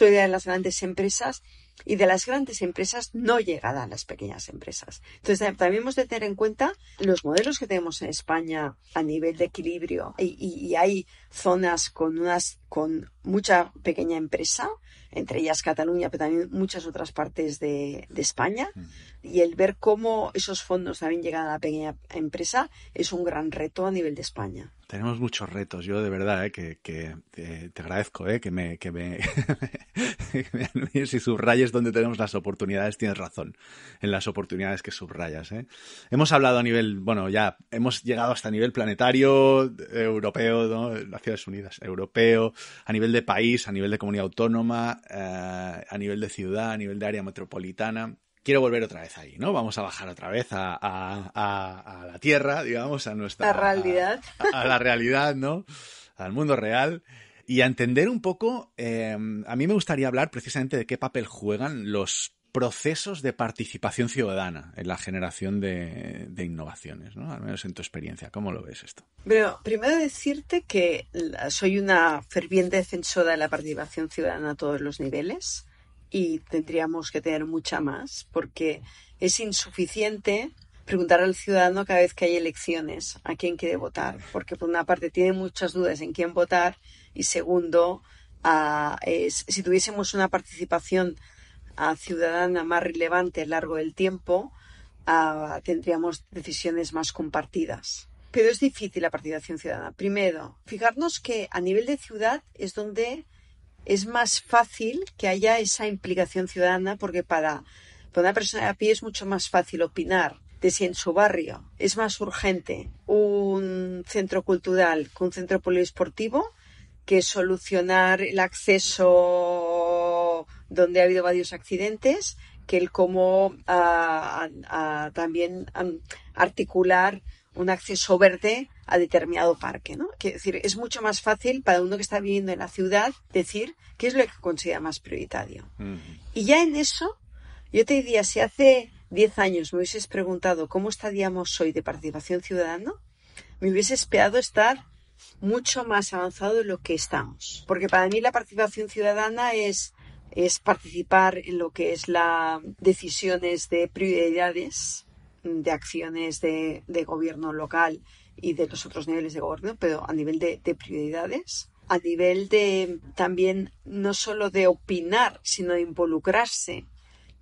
idea de las grandes empresas y de las grandes empresas no llegará a las pequeñas empresas. Entonces también hemos de tener en cuenta los modelos que tenemos en España a nivel de equilibrio y hay zonas con unas con mucha pequeña empresa, entre ellas Cataluña, pero también muchas otras partes de, España. Y el ver cómo esos fondos también llegan a la pequeña empresa es un gran reto a nivel de España tenemos muchos retos. Yo de verdad eh, que, eh, te agradezco eh, que me que subrayes donde tenemos las oportunidades. Tienes razón en las oportunidades que subrayas. Hemos hablado a nivel, bueno, ya hemos llegado hasta nivel planetario, europeo, ¿no? Naciones Unidas, europeo, a nivel de país, a nivel de comunidad autónoma, eh, a nivel de ciudad, a nivel de área metropolitana. Quiero volver otra vez ahí, ¿no? Vamos a bajar otra vez a, la tierra, digamos, a nuestra... realidad. A, la realidad, ¿no? Al mundo real. Y a entender un poco, eh, a mí me gustaría hablar precisamente de qué papel juegan los procesos de participación ciudadana en la generación de, innovaciones, ¿no? Al menos en tu experiencia, ¿cómo lo ves esto? Pero primero decirte que soy una ferviente defensora de la participación ciudadana a todos los niveles y tendríamos que tener mucha más porque es insuficiente preguntar al ciudadano cada vez que hay elecciones a quién quiere votar, porque por una parte tiene muchas dudas en quién votar y segundo, ah, si tuviésemos una participación a ciudadana más relevante a lo largo del tiempo, tendríamos decisiones más compartidas. Pero es difícil la participación ciudadana. Primero, fijarnos que a nivel de ciudad es donde es más fácil que haya esa implicación ciudadana porque para, para una persona de a pie es mucho más fácil opinar de si en su barrio es más urgente un centro cultural con un centro poliesportivo que solucionar el acceso donde ha habido varios accidentes, que el cómo ah, ah, también articular un acceso verde a determinado parque, ¿no? es decir, es mucho más fácil para uno que está viviendo en la ciudad decir qué es lo que considera más prioritario. Y ya en eso, yo te diría, si hace 10 años me hubieses preguntado cómo estaríamos hoy de participación ciudadana, me hubiese esperado estar mucho más avanzado de lo que estamos. Porque para mí la participación ciudadana es es participar en lo que es la decisiones de prioridades mm, de acciones de, gobierno local y de los otros niveles de gobierno, pero a nivel de, prioridades, a nivel de también no solo de opinar, sino de involucrarse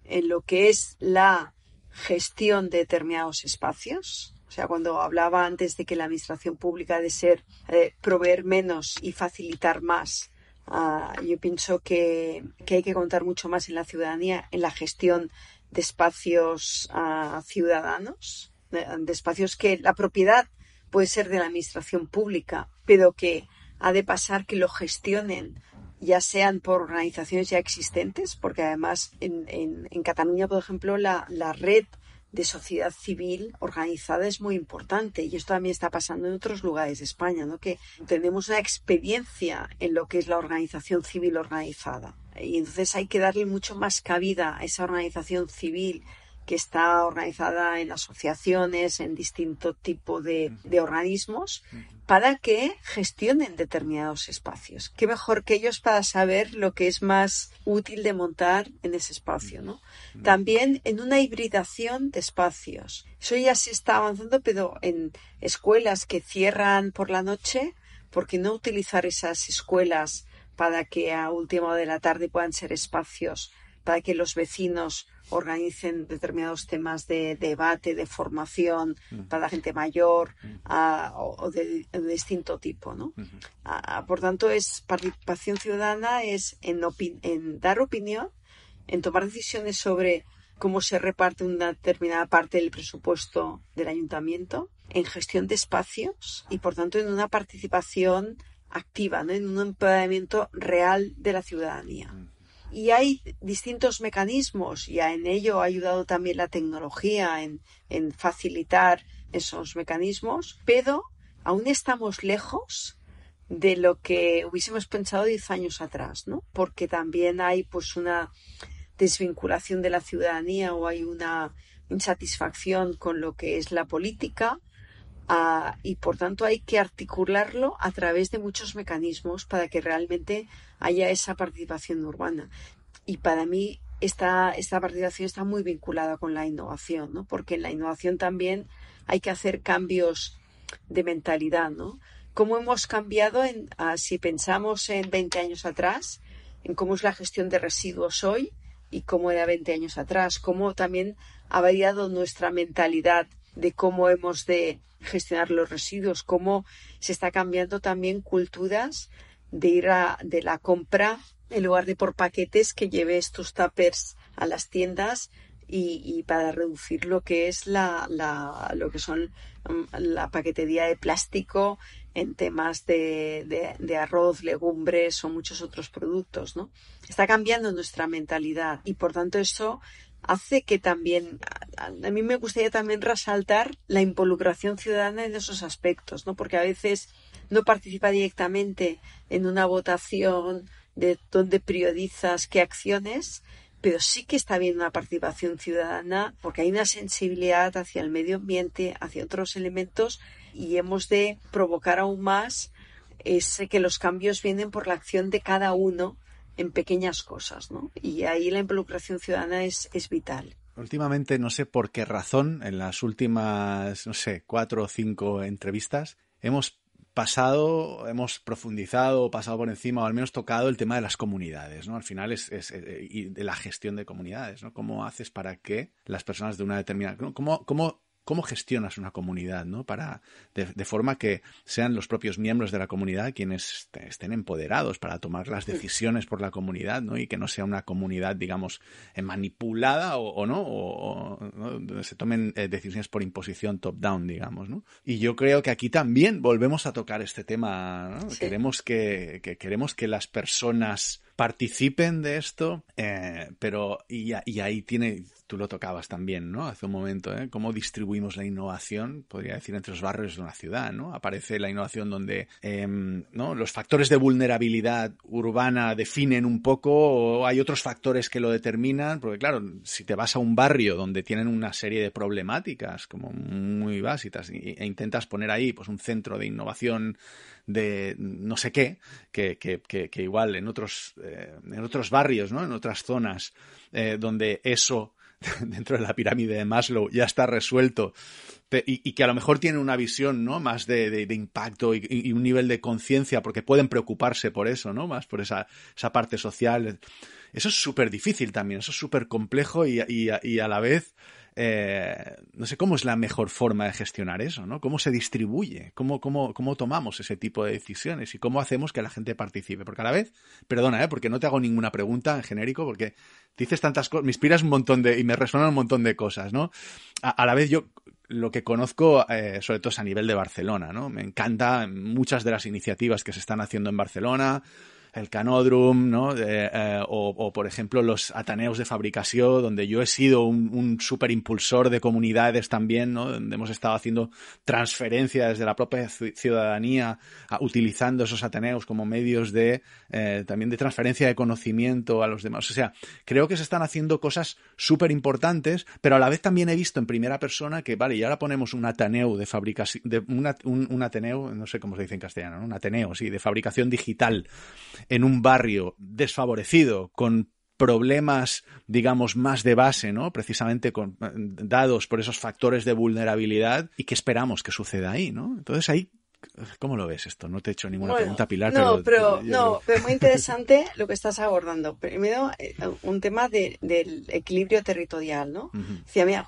en lo que es la gestión de determinados espacios. O sea, cuando hablaba antes de que la administración pública ha de ser eh, proveer menos y facilitar más, Ah, yo pienso que, hay que contar mucho más en la ciudadanía, en la gestión de espacios ah, ciudadanos, de, espacios que la propiedad puede ser de la administración pública, pero que ha de pasar que lo gestionen ya sean por organizaciones ya existentes, porque además en, en, Cataluña, por ejemplo, la, la red de sociedad civil organizada es muy importante y esto también está pasando en otros lugares de España, ¿no? que tenemos una experiencia en lo que es la organización civil organizada y entonces hay que darle mucho más cabida a esa organización civil que está organizada en asociaciones, en distinto tipo de, de organismos para que gestionen determinados espacios. Qué mejor que ellos para saber lo que es más útil de montar en ese espacio, mm. También en una hibridación de espacios. Eso ya se está avanzando, pero en escuelas que cierran por la noche, ¿por qué no utilizar esas escuelas para que a última de la tarde puedan ser espacios para que los vecinos organicen determinados temas de debate, de formación para la gente mayor o de, distinto tipo. ¿no? por tanto, es participación ciudadana es en, en dar opinión, en tomar decisiones sobre cómo se reparte una determinada parte del presupuesto del ayuntamiento, en gestión de espacios y, por tanto, en una participación activa, en un empoderamiento real de la ciudadanía. Y hay distintos mecanismos, y en ello ha ayudado también la tecnología en, facilitar esos mecanismos, pero aún estamos lejos de lo que hubiésemos pensado 10 años atrás, ¿no? Porque también hay pues una desvinculación de la ciudadanía o hay una insatisfacción con lo que es la política ah, y por tanto hay que articularlo a través de muchos mecanismos para que realmente haya esa participación urbana. Y para mí esta, participación está muy vinculada con la innovación, porque en la innovación también hay que hacer cambios de mentalidad. ¿no? ¿Cómo hemos cambiado en, si pensamos en 20 años atrás, en cómo es la gestión de residuos hoy y cómo era 20 años atrás? ¿Cómo también ha variado nuestra mentalidad de cómo hemos de gestionar los residuos, cómo se está cambiando también culturas de ir a, de la compra en lugar de por paquetes que lleve estos tuppers a las tiendas y, para reducir lo que es la, lo que son mm, la paquetería de plástico en temas de, de, arroz, legumbres o muchos otros productos, ¿no? Está cambiando nuestra mentalidad y por tanto eso hace que también a, a mí me gustaría también resaltar la involucración ciudadana en esos aspectos, ¿no? Porque a veces no participa directamente en una votación de dónde priorizas qué acciones, pero sí que está bien una participación ciudadana porque hay una sensibilidad hacia el medio ambiente, hacia otros elementos y hemos de provocar aún más ese que los cambios vienen por la acción de cada uno en pequeñas cosas, ¿no? Y ahí la involucración ciudadana es, es vital. Últimamente, no sé por qué razón, en las últimas, no sé, cuatro o cinco entrevistas, hemos pasado, hemos profundizado, pasado por encima, o al menos tocado el tema de las comunidades, ¿no? Al final es, eh, y de la gestión de comunidades, ¿no? ¿Cómo haces para que las personas de una determinada. ¿Cómo, cómo cómo gestionas una comunidad, ¿no? Para, de, forma que sean los propios miembros de la comunidad quienes estén empoderados para tomar las decisiones por la comunidad, ¿no? Y que no sea una comunidad, digamos, eh, manipulada o, no, o, se tomen eh, decisiones por imposición top-down, digamos, ¿no? Y yo creo que aquí también volvemos a tocar este tema, Queremos que, queremos que las personas participen de esto, eh, pero y, y, ahí tiene tú lo tocabas también, ¿no? Hace un momento, ¿eh? ¿Cómo distribuimos la innovación? Podría decir entre los barrios de una ciudad, ¿no? Aparece la innovación donde, em, ¿no? Los factores de vulnerabilidad urbana definen un poco, o hay otros factores que lo determinan, porque claro, si te vas a un barrio donde tienen una serie de problemáticas como muy básicas e intentas poner ahí, pues, un centro de innovación de no sé qué, que, que, que, igual en otros, eh, en otros barrios, ¿no? En otras zonas eh, donde eso dentro de la pirámide de Maslow ya está resuelto y, que a lo mejor tienen una visión ¿no? más de, impacto y, un nivel de conciencia porque pueden preocuparse por eso, ¿no? más por esa, esa parte social. Eso es súper difícil también, eso es súper complejo y, a la vez eh, no sé cómo es la mejor forma de gestionar eso, ¿no? ¿Cómo se distribuye? ¿Cómo, tomamos ese tipo de decisiones? ¿Y cómo hacemos que la gente participe? Porque a la vez, perdona, ¿eh? porque no te hago ninguna pregunta en genérico, porque dices tantas cosas, me inspiras un montón de, y me resuenan un montón de cosas, ¿no? A, la vez yo lo que conozco, eh, sobre todo es a nivel de Barcelona, ¿no? Me encanta muchas de las iniciativas que se están haciendo en Barcelona, el Canodrum, ¿no? Eh, o, por ejemplo, los Ataneos de Fabricación, donde yo he sido un, superimpulsor impulsor de comunidades también, ¿no? Donde hemos estado haciendo transferencias desde la propia ciudadanía, utilizando esos Ateneos como medios de, eh, también de transferencia de conocimiento a los demás. O sea, creo que se están haciendo cosas súper importantes, pero a la vez también he visto en primera persona que, vale, y ahora ponemos un Ateneo de fabricación, de un, Ateneo, no sé cómo se dice en castellano, ¿no? Un Ateneo, sí, de fabricación digital en un barrio desfavorecido, con problemas, digamos, más de base, ¿no? Precisamente con, eh, dados por esos factores de vulnerabilidad y que esperamos que suceda ahí, ¿no? Entonces ahí ¿Cómo lo ves esto? No te he hecho ninguna pregunta, Pilar. No, pero, no, muy interesante lo que estás abordando. Primero, eh, un tema del equilibrio territorial, ¿no?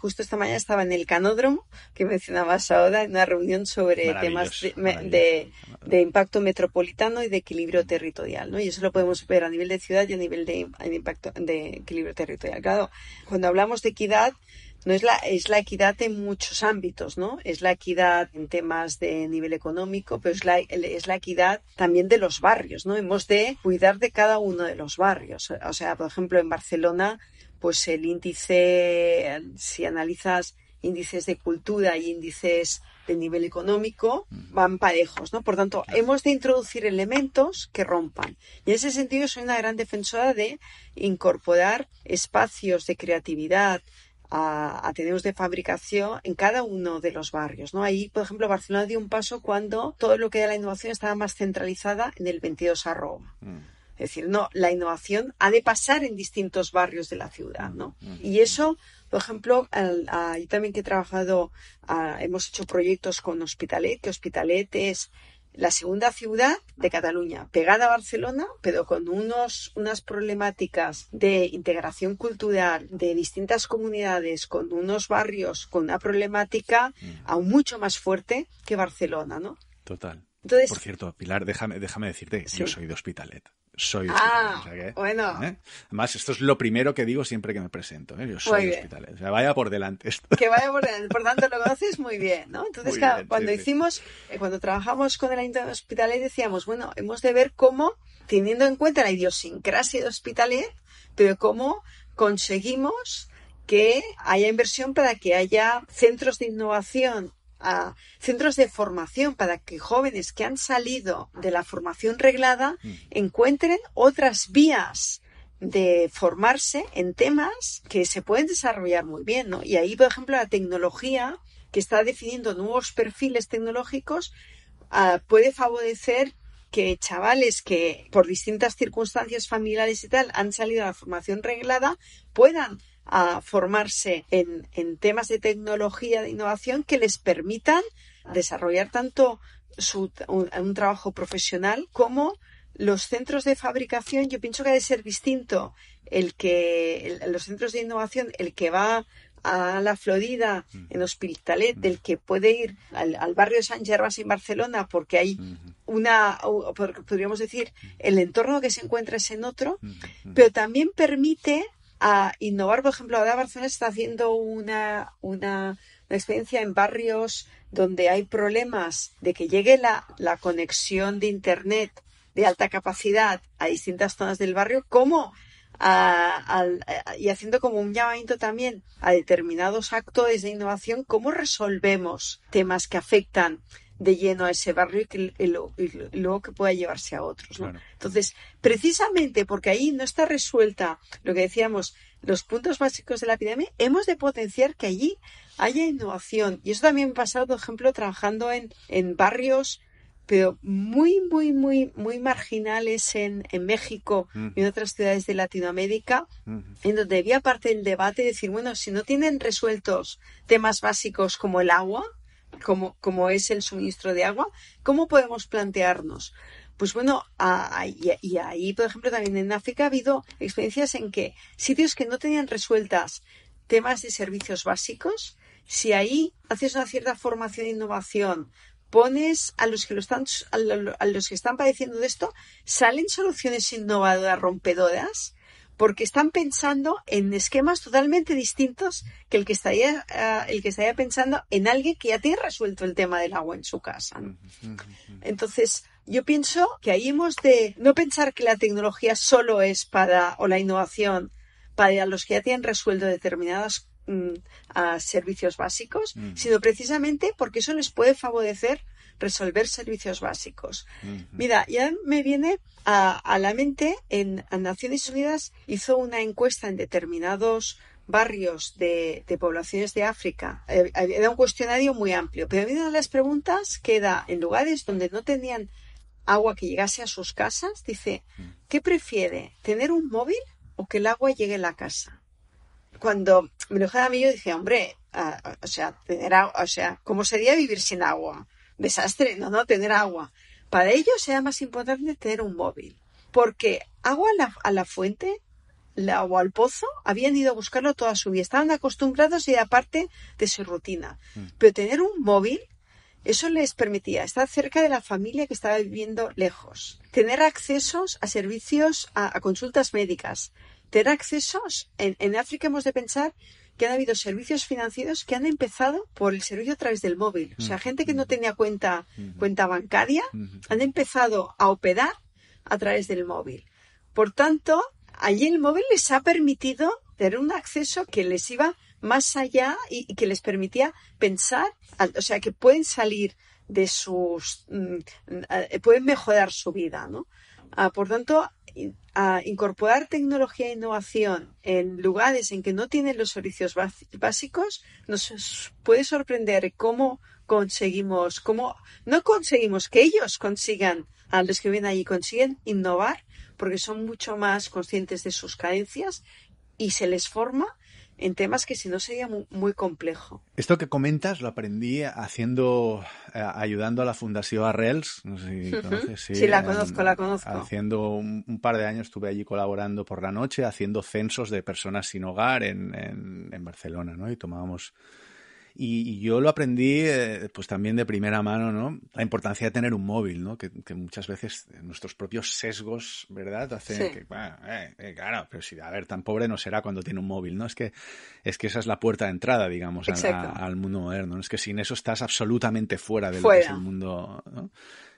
justo esta mañana estaba en el canódromo que mencionabas ahora en una reunión sobre temas de, impacto metropolitano y de equilibrio territorial, ¿no? Y eso lo podemos ver a nivel de ciudad y a nivel de, de impacto de equilibrio territorial. Claro, cuando hablamos de equidad, no es la, es la equidad en muchos ámbitos, ¿no? Es la equidad en temas de nivel económico, pero es la, es la equidad también de los barrios, ¿no? Hemos de cuidar de cada uno de los barrios. O sea, por ejemplo, en Barcelona, pues el índice, si analizas índices de cultura y índices de nivel económico mm. van parejos, ¿no? Por tanto, hemos de introducir elementos que rompan. Y en ese sentido soy una gran defensora de incorporar espacios de creatividad, a ateneos de fabricación en cada uno de los barrios. ¿no? Ahí, por ejemplo, Barcelona dio un paso cuando todo lo que era la innovación estaba más centralizada en el 22 mm. Es decir, no, la innovación ha de pasar en distintos barrios de la ciudad, mm, mm. Y eso, por ejemplo, yo también que he trabajado, ah, hemos hecho proyectos con Hospitalet, que Hospitalet es la segunda ciudad de Cataluña, pegada a Barcelona, pero con unos, unas problemáticas de integración cultural de distintas comunidades, con unos barrios, con una problemática mm. aún mucho más fuerte que Barcelona, ¿no? Total. Por cierto, Pilar, déjame, déjame decirte, yo soy de Hospitalet soy ah, hospital. bueno. ¿eh? Además, esto es lo primero que digo siempre que me presento. ¿eh? Yo soy hospital. O sea, vaya por delante esto. Que vaya por delante. Por tanto, lo haces muy bien, ¿no? Entonces, cuando hicimos, eh, cuando trabajamos con el Ayuntamiento Hospitales decíamos, bueno, hemos de ver cómo, teniendo en cuenta la idiosincrasia de hospitales, pero cómo conseguimos que haya inversión para que haya centros de innovación a centros de formación para que jóvenes que han salido de la formación reglada mm. encuentren otras vías de formarse en temas que se pueden desarrollar muy bien, ¿no? Y ahí, por ejemplo, la tecnología, que está definiendo nuevos perfiles tecnológicos, ah, puede favorecer que chavales que por distintas circunstancias familiares y tal han salido a la formación reglada puedan a formarse en, en temas de tecnología, de innovación que les permitan desarrollar tanto su, un, trabajo profesional como los centros de fabricación, yo pienso que ha de ser distinto el que los centros de innovación, el que va a la Florida, en Hospitalet, del que puede ir al, al barrio de San Gervas en Barcelona, porque hay una, podríamos decir, el entorno que se encuentra es en otro, pero también permite a innovar. Por ejemplo, ahora Barcelona está haciendo una, una, experiencia en barrios donde hay problemas de que llegue la, la conexión de Internet de alta capacidad a distintas zonas del barrio, como y haciendo como un llamamiento también a determinados actores de innovación, cómo resolvemos temas que afectan de lleno a ese barrio y, que, luego que pueda llevarse a otros. ¿no? Entonces, precisamente porque ahí no está resuelta lo que decíamos, los puntos básicos de la epidemia, hemos de potenciar que allí haya innovación. Y eso también me ha pasado, por ejemplo, trabajando en, en barrios pero muy, muy, muy, muy marginales en, en México y en otras ciudades de Latinoamérica, en donde había parte del debate de decir, bueno, si no tienen resueltos temas básicos como el agua, como, como es el suministro de agua, ¿cómo podemos plantearnos? Pues bueno, y ahí, por ejemplo, también en África ha habido experiencias en que sitios que no tenían resueltas temas de servicios básicos, si ahí haces una cierta formación e innovación, pones a los que están a los que están padeciendo de esto, salen soluciones innovadoras, rompedoras, porque están pensando en esquemas totalmente distintos que el que estaría, ah, el que pensando en alguien que ya tiene resuelto el tema del agua en su casa. Entonces, yo pienso que ahí hemos de no pensar que la tecnología solo es para, o la innovación, para los que ya tienen resuelto determinados mm, ah, servicios básicos, sino precisamente porque eso les puede favorecer resolver servicios básicos. Mira, ya me viene a, la mente, en, Naciones Unidas hizo una encuesta en determinados barrios de, poblaciones de África. era eh, un cuestionario muy amplio, pero una de las preguntas queda en lugares donde no tenían agua que llegase a sus casas, dice, mm. ¿qué prefiere? ¿Tener un móvil o que el agua llegue a la casa? Cuando me lo dejaba a mí, yo dije, hombre, o, sea, tener o sea, ¿cómo sería vivir sin agua? desastre, no, no tener agua. Para ellos era más importante tener un móvil, porque agua a la, fuente la, al pozo habían ido a buscarlo toda su vida, estaban acostumbrados y aparte de su rutina. Mm. Pero tener un móvil, eso les permitía estar cerca de la familia que estaba viviendo lejos, tener accesos a servicios, a, consultas médicas, tener accesos. En, en África hemos de pensar que han habido servicios financieros que han empezado por el servicio a través del móvil. O sea, mm. gente que no tenía cuenta, mm-hmm. cuenta bancaria mm-hmm. han empezado a operar a través del móvil. Por tanto, allí el móvil les ha permitido tener un acceso que les iba más allá y, que les permitía pensar, o sea, que pueden salir de sus, mm, eh, pueden mejorar su vida, ¿no? Ah, por tanto, a incorporar tecnología e innovación en lugares en que no tienen los servicios básicos, nos puede sorprender cómo conseguimos, cómo no conseguimos que ellos consigan, a los que viven allí consiguen innovar, porque son mucho más conscientes de sus carencias y se les forma en temas que si no sería muy, complejo. Esto que comentas lo aprendí haciendo, eh, ayudando a la Fundación Arrels. No sé si sí, la conozco, la conozco. Haciendo un, par de años estuve allí colaborando por la noche, haciendo censos de personas sin hogar en, en, en Barcelona, ¿no? Y tomábamos y, yo lo aprendí eh, pues también de primera mano, ¿no? La importancia de tener un móvil, ¿no? Que, muchas veces nuestros propios sesgos, ¿verdad? Hacen que, bueno, eh, eh, claro, pero si, a ver, tan pobre no será cuando tiene un móvil, ¿no? Es que, es que esa es la puerta de entrada, digamos, al mundo moderno. ¿no? Es que sin eso estás absolutamente fuera del mundo,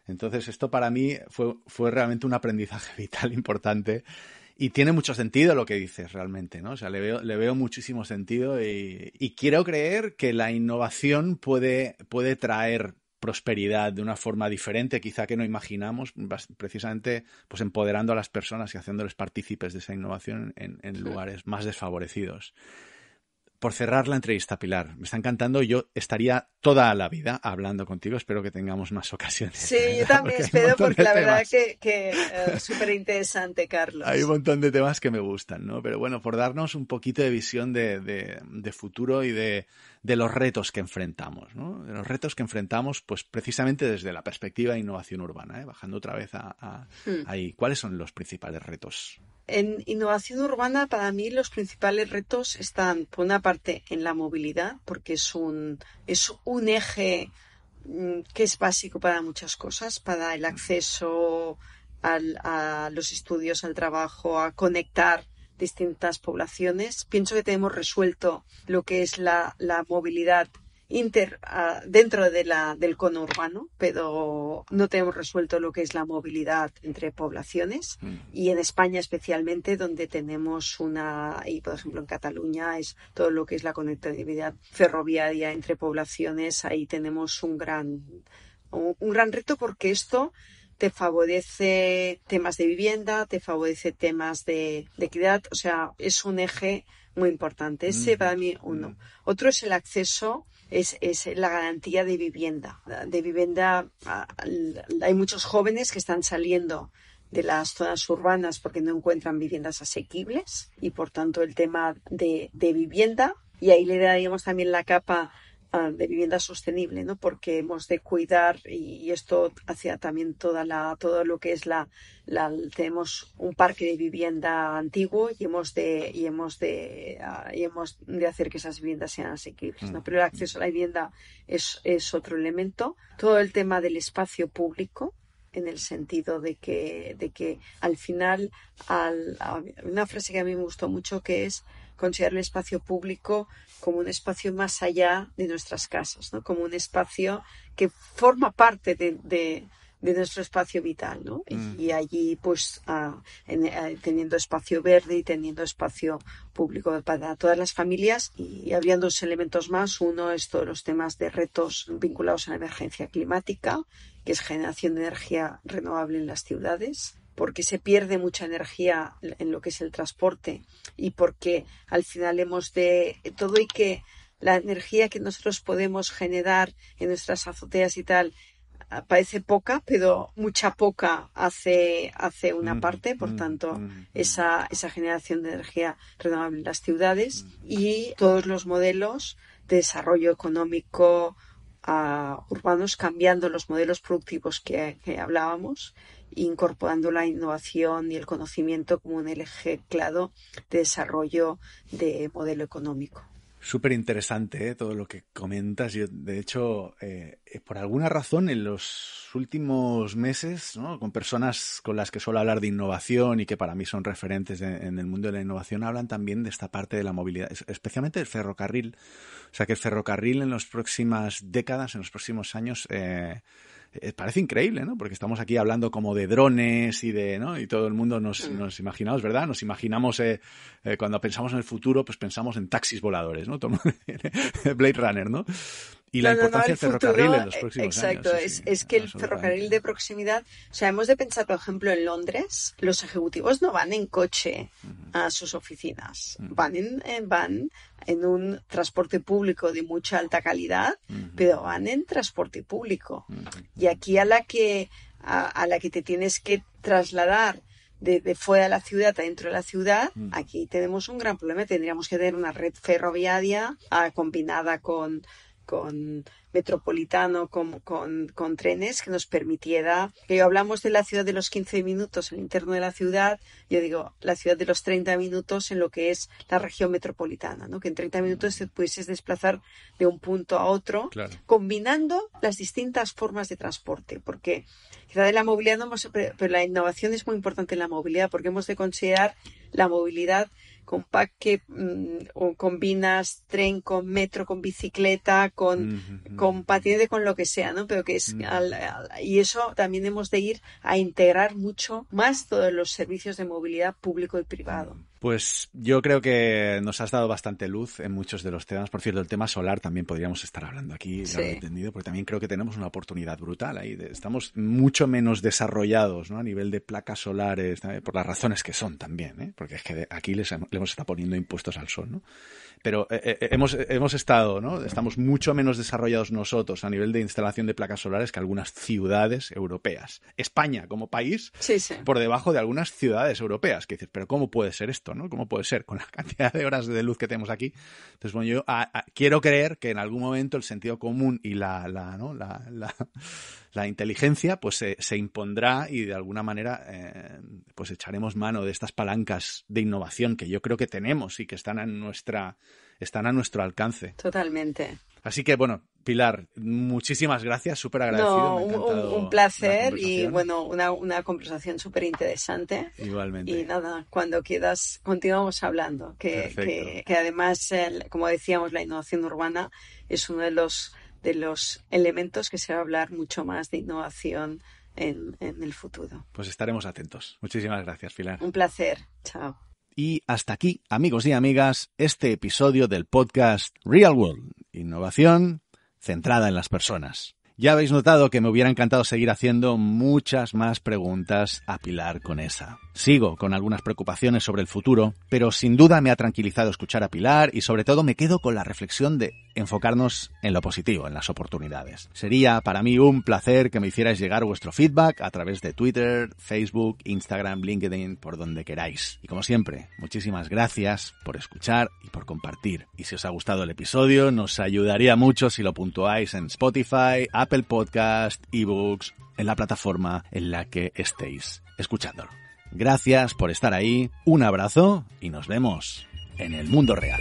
Entonces, esto para mí fue, fue realmente un aprendizaje vital importante y tiene mucho sentido lo que dices realmente, ¿no? O sea, le veo, muchísimo sentido y, quiero creer que la innovación puede, puede traer prosperidad de una forma diferente, quizá que no imaginamos, precisamente pues empoderando a las personas y haciéndoles partícipes de esa innovación en, lugares más desfavorecidos por cerrar la entrevista, Pilar. Me está encantando. Yo estaría toda la vida hablando contigo. Espero que tengamos más ocasiones. Sí, yo también espero porque la verdad que, que eh, súper interesante, Carlos. Hay un montón de temas que me gustan, ¿no? Pero bueno, por darnos un poquito de visión de futuro y de, de los retos que enfrentamos, ¿no? de los retos que enfrentamos pues precisamente desde la perspectiva de innovación urbana, ¿eh? bajando otra vez a, hmm. ahí. ¿Cuáles son los principales retos? En innovación urbana, para mí, los principales retos están, por una parte, en la movilidad, porque es un, es un eje mm, que es básico para muchas cosas, para el hmm. acceso a los estudios, al trabajo, a conectar distintas poblaciones. Pienso que tenemos resuelto lo que es la, la movilidad inter, ah, dentro de la, del cono urbano, pero no tenemos resuelto lo que es la movilidad entre poblaciones mm. y en España especialmente donde tenemos una, y por ejemplo en Cataluña es todo lo que es la conectividad ferroviaria entre poblaciones, ahí tenemos un gran, un gran reto porque esto te favorece temas de vivienda, te favorece temas de, equidad, o sea, es un eje muy importante. Ese para mí uno. Otro es el acceso, es, la garantía de vivienda. De vivienda hay muchos jóvenes que están saliendo de las zonas urbanas porque no encuentran viviendas asequibles y por tanto el tema de, de vivienda y ahí le daríamos también la capa Ah, de vivienda sostenible, ¿no? Porque hemos de cuidar y, esto hacia también toda la, todo lo que es la, tenemos un parque de vivienda antiguo y hemos de y hemos de ah, y hemos de hacer que esas viviendas sean asequibles, ¿no? Mm. Pero el acceso a la vivienda es, es otro elemento. Todo el tema del espacio público, en el sentido de que, de que al final, al, una frase que a mí me gustó mucho que es considerar el espacio público como un espacio más allá de nuestras casas, como un espacio que forma parte de, nuestro espacio vital. ¿no? Y mm. allí, pues, eh, teniendo espacio verde y teniendo espacio público para todas las familias. Y habría dos elementos más. Uno es todos los temas de retos vinculados a la emergencia climática, que es generación de energía renovable en las ciudades porque se pierde mucha energía en lo que es el transporte y porque al final hemos de todo y que la energía que nosotros podemos generar en nuestras azoteas y tal ah, parece poca, pero mucha poca hace, hace una mm, parte, por mm, tanto, mm, esa, esa generación de energía renovable en las ciudades y todos los modelos de desarrollo económico ah, urbanos cambiando los modelos productivos que hablábamos incorporando la innovación y el conocimiento como un eje clado de desarrollo de modelo económico. Súper interesante ¿eh? todo lo que comentas. Yo, de hecho, eh, por alguna razón en los últimos meses, con personas con las que suelo hablar de innovación y que para mí son referentes en el mundo de la innovación, hablan también de esta parte de la movilidad, especialmente del ferrocarril. O sea que el ferrocarril en las próximas décadas, en los próximos años, eh, eh, parece increíble, ¿no? Porque estamos aquí hablando como de drones y de, ¿no? Y todo el mundo nos, mm. nos imaginamos, ¿verdad? Nos imaginamos, eh, eh, cuando pensamos en el futuro, pues pensamos en taxis voladores, ¿no? Blade Runner, ¿no? y la importancia del ferrocarril en los eh, próximos exacto, años. Exacto, es, que el ferrocarril de proximidad, o sea, hemos de pensar, por ejemplo, en Londres, los ejecutivos no van en coche a sus oficinas, van, en, van en un transporte público de mucha alta calidad, pero van en transporte público. Y aquí a la, que, a, la que te tienes que trasladar de, fuera de la ciudad a dentro de la ciudad, aquí tenemos un gran problema. Tendríamos que tener una red ferroviaria ah, combinada con con metropolitano, con, trenes que nos permitiera, que hablamos de la ciudad de los 15 minutos el interno de la ciudad, yo digo la ciudad de los 30 minutos en lo que es la región metropolitana, ¿no? que en 30 minutos te pudieses desplazar de un punto a otro, combinando las distintas formas de transporte, porque quizá de la movilidad no pero la innovación es muy importante en la movilidad, porque hemos de considerar la movilidad con paque mm, o combinas tren con metro, con bicicleta, con, con patinete, con lo que sea, ¿no? Pero que es, y eso también hemos de ir a integrar mucho más todos los servicios de movilidad público y privado. Pues yo creo que nos has dado bastante luz en muchos de los temas. Por cierto, el tema solar también podríamos estar hablando aquí, lo entendido, porque también creo que tenemos una oportunidad brutal ahí. Estamos mucho menos desarrollados ¿no? a nivel de placas solares, eh, por las razones que son también, ¿eh? porque es que aquí les, le hemos estado poniendo impuestos al sol. ¿no? pero eh, eh, eh, hemos, hemos, estado, ¿no? Estamos mucho menos desarrollados nosotros a nivel de instalación de placas solares que algunas ciudades europeas. España, como país, por debajo de algunas ciudades europeas. Que dices, pero ¿cómo puede ser esto, no? ¿Cómo puede ser con la cantidad de horas de luz que tenemos aquí? Entonces, bueno, yo quiero creer que en algún momento el sentido común y la, la, ¿no? la, la, inteligencia pues se, impondrá y de alguna manera pues echaremos mano de estas palancas de innovación que yo creo que tenemos y que están en nuestra están a nuestro alcance. Totalmente. Así que bueno, Pilar, muchísimas gracias, súper agradecido. un, placer y bueno, una, conversación súper interesante. Igualmente. Y nada, cuando quieras, continuamos hablando, que, además, como decíamos, la innovación urbana es uno de los, de los elementos que se va a hablar mucho más de innovación en, en el futuro. Pues estaremos atentos. Muchísimas gracias, Pilar. Un placer. Chao. Y hasta aquí, amigos y amigas, este episodio del podcast Real World, innovación centrada en las personas. Ya habéis notado que me hubiera encantado seguir haciendo muchas más preguntas a Pilar con esa. Sigo con algunas preocupaciones sobre el futuro, pero sin duda me ha tranquilizado escuchar a Pilar y sobre todo me quedo con la reflexión de enfocarnos en lo positivo, en las oportunidades. Sería para mí un placer que me hicierais llegar vuestro feedback a través de Twitter, Facebook, Instagram, LinkedIn, por donde queráis. Y como siempre, muchísimas gracias por escuchar y por compartir. Y si os ha gustado el episodio, nos ayudaría mucho si lo puntuáis en Spotify, Apple, el Podcast, eBooks, en la plataforma en la que estéis escuchándolo. Gracias por estar ahí, un abrazo y nos vemos en el mundo real.